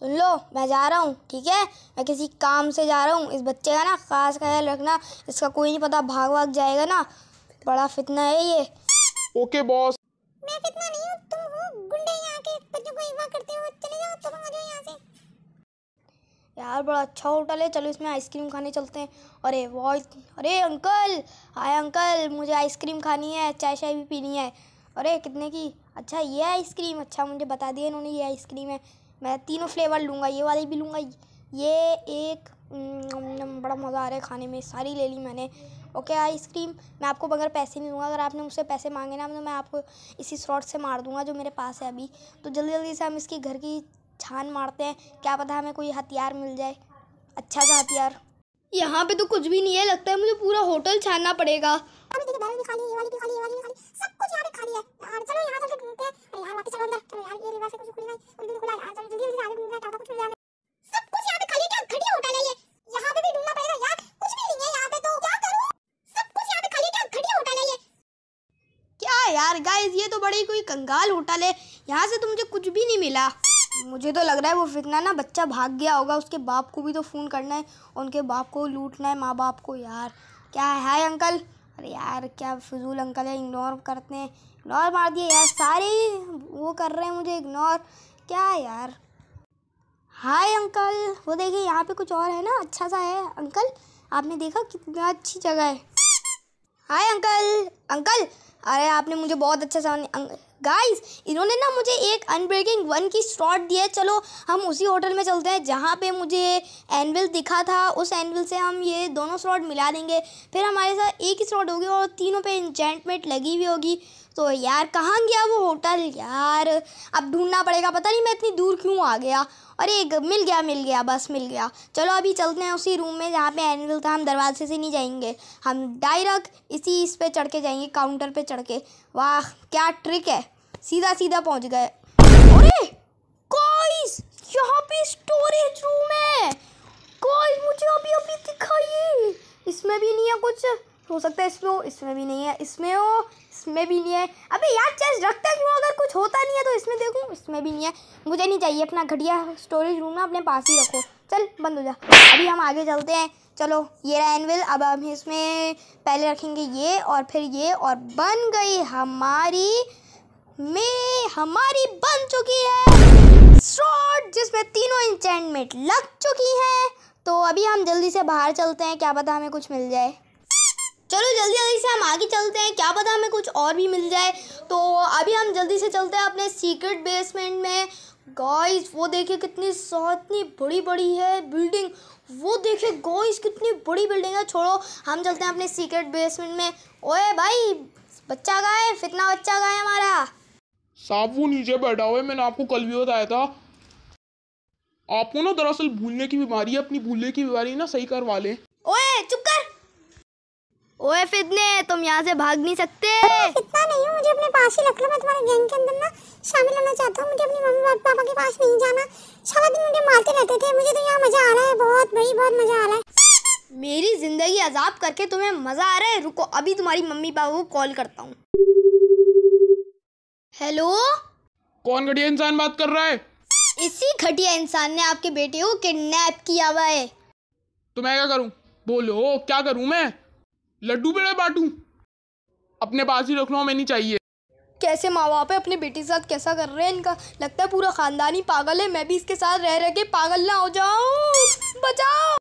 सुन लो मैं जा रहा हूँ ठीक है मैं किसी काम से जा रहा हूँ इस बच्चे का ना खास ख्याल रखना इसका कोई नहीं पता भाग भाग जाएगा ना बड़ा फितना है ये ओके बॉस मैं फितना नहीं तुम हो गुंडे के बच्चों को करते हो चले जाओ तुम आ जाओ यहाँ से यार बड़ा अच्छा होटल है चलो इसमें आइसक्रीम खाने चलते हैं अरे वॉय अरे अंकल हाय अंकल मुझे आइसक्रीम खानी है चाय शाय भी पीनी है अरे कितने की अच्छा ये आइसक्रीम अच्छा मुझे बता दिया इन्होंने ये आइसक्रीम है मैं तीनों फ्लेवर लूँगा ये वाली भी लूँगा ये एक बड़ा मज़ा आ रहा है खाने में सारी ले ली मैंने ओके आइसक्रीम मैं आपको बगैर पैसे नहीं दूँगा अगर आपने मुझसे पैसे मांगे ना तो मैं आपको इसी स्लॉट से मार दूँगा जो मेरे पास है अभी तो जल्दी जल्दी से हम इसकी घर की छान मारते हैं क्या पता हमें कोई हथियार मिल जाए अच्छा सा हथियार यहाँ पे तो कुछ भी नहीं है लगता है मुझे पूरा होटल छानना पड़ेगा यार गाइस ये तो बड़ी कोई कंगाल होटल है यहाँ से तो मुझे कुछ भी नहीं मिला मुझे तो लग रहा है वो फितना ना बच्चा भाग गया होगा उसके बाप को भी तो फ़ोन करना है उनके बाप को लूटना है माँ बाप को यार क्या है हाय अंकल अरे यार क्या फजूल अंकल है इग्नोर करते हैं इग्नोर मार दिए यार सारे ही वो कर रहे हैं मुझे इग्नोर क्या यार हाय अंकल वो देखिए यहाँ पे कुछ और है ना अच्छा सा है अंकल आपने देखा कितना अच्छी जगह है हाय अंकल अंकल अरे आपने मुझे बहुत अच्छा सामान गाइस इन्होंने ना मुझे एक अनब्रेकिंग वन की स्टॉट दी है चलो हम उसी होटल में चलते हैं जहाँ पे मुझे एनविल दिखा था उस एनविल से हम ये दोनों स्लॉट मिला देंगे फिर हमारे साथ एक ही स्लॉट होगी और तीनों पे इंजेंटमेंट लगी हुई होगी तो यार कहाँ गया वो होटल यार अब ढूंढना पड़ेगा पता नहीं मैं इतनी दूर क्यों आ गया अरे मिल गया मिल गया बस मिल गया चलो अभी चलते हैं उसी रूम में जहाँ पे एनविल था हम दरवाजे से नहीं जाएंगे हम डायरेक्ट इसी इस पे चढ़ के जाएंगे काउंटर पे चढ़ के वाह क्या ट्रिक है सीधा सीधा पहुंच गए अरे गाइस यहाँ पे स्टोरेज रूम है गाइस मुझे अभी अभी दिखाइए इसमें भी नहीं है कुछ हो सकता है इसमें हो इसमें भी नहीं है इसमें हो इसमें भी नहीं है अबे यार चेस्ट रखता क्यों अगर कुछ होता नहीं है तो इसमें देखूँ इसमें भी नहीं है मुझे नहीं चाहिए अपना घटिया स्टोरेज रूम ना अपने पास ही रखो चल बंद हो जा अभी हम आगे चलते हैं चलो ये रहा एनविल अब हम इसमें पहले रखेंगे ये और फिर ये और बन गई हमारी में हमारी बन चुकी है शॉट जिसमें तीनों इंचमेंट लग चुकी हैं तो अभी हम जल्दी से बाहर चलते हैं क्या पता हमें कुछ मिल जाए चलो जल्दी जल्दी से हम आगे चलते हैं क्या पता हमें कुछ और भी मिल जाए तो अभी हम जल्दी से चलते हैं अपने सीक्रेट बेसमेंट में गाइस वो देखिए कितनी सोतनी बड़ी बड़ी है बिल्डिंग वो देखिए गाइस कितनी बड़ी बिल्डिंग है छोड़ो हम चलते हैं अपने सीक्रेट बेसमेंट में ओए भाई बच्चा गाय फितना बच्चा गाय हमारा साहब वो नीचे बैठा हुआ है मैंने आपको कल भी बताया था आपको ना दरअसल भूलने की बीमारी है अपनी भूलने की बीमारी ना सही करवा ले ओए चुप कर ओए फितने तुम यहाँ से भाग नहीं सकते इतना नहीं हूँ मुझे अपने पास ही रख लो मैं तुम्हारे गैंग के अंदर ना शामिल होना चाहता हूँ मुझे अपनी मम्मी और पापा के पास नहीं जाना सारा दिन मुझे मारते रहते थे मुझे तो यहाँ मजा आ रहा है बहुत भाई बहुत मजा आ रहा है मेरी जिंदगी अजाब करके तुम्हें मजा आ रहा है रुको अभी तुम्हारी मम्मी पापा को कॉल करता हूँ हेलो कौन घटिया इंसान बात कर रहा है इसी घटिया इंसान ने आपके बेटे को किडनैप किया हुआ है तो मैं क्या करूं बोलो क्या करूं मैं लड्डू बेड़े बांटू अपने पास ही रख लो हमें नहीं चाहिए कैसे माँ बाप है अपने बेटे के साथ कैसा कर रहे हैं इनका लगता है पूरा खानदान ही पागल है मैं भी इसके साथ रह रह के पागल ना हो जाऊं बचाओ